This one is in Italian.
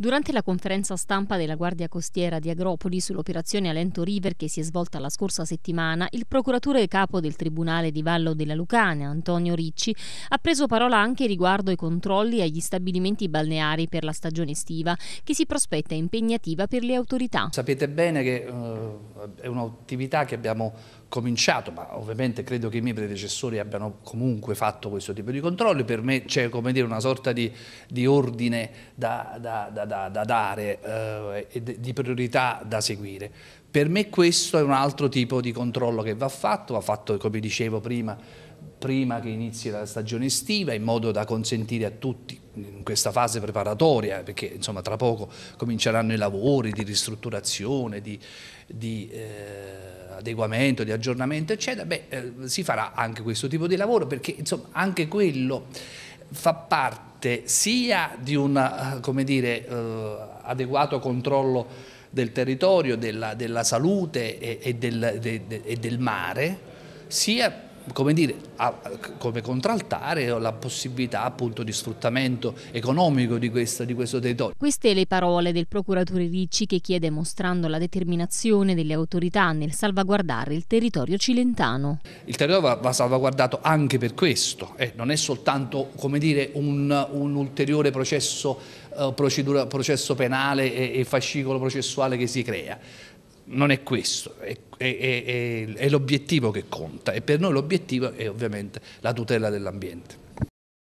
Durante la conferenza stampa della Guardia Costiera di Agropoli sull'operazione Alento River che si è svolta la scorsa settimana, il procuratore capo del Tribunale di Vallo della Lucania, Antonio Ricci, ha preso parola anche riguardo ai controlli agli stabilimenti balneari per la stagione estiva, che si prospetta impegnativa per le autorità. Sapete bene che uh è un'attività che abbiamo cominciato, ma ovviamente credo che i miei predecessori abbiano comunque fatto questo tipo di controlli, per me c'è come dire una sorta di, di ordine da, da, da, da dare eh, e di priorità da seguire. Per me questo è un altro tipo di controllo che va fatto, va fatto come dicevo prima prima che inizi la stagione estiva in modo da consentire a tutti in questa fase preparatoria, perché insomma, tra poco cominceranno i lavori di ristrutturazione, di, di eh, adeguamento, di aggiornamento, eccetera, beh, eh, si farà anche questo tipo di lavoro perché insomma, anche quello fa parte sia di un eh, dire, eh, adeguato controllo del territorio, della, della salute e, e, del, de, de, e del mare, sia come, dire, come contraltare la possibilità appunto di sfruttamento economico di, questa, di questo territorio. Queste le parole del procuratore Ricci che chiede mostrando la determinazione delle autorità nel salvaguardare il territorio cilentano. Il territorio va, va salvaguardato anche per questo, eh, non è soltanto come dire, un, un ulteriore processo, eh, procedura, processo penale e, e fascicolo processuale che si crea, non è questo, è, è, è, è l'obiettivo che conta e per noi l'obiettivo è ovviamente la tutela dell'ambiente.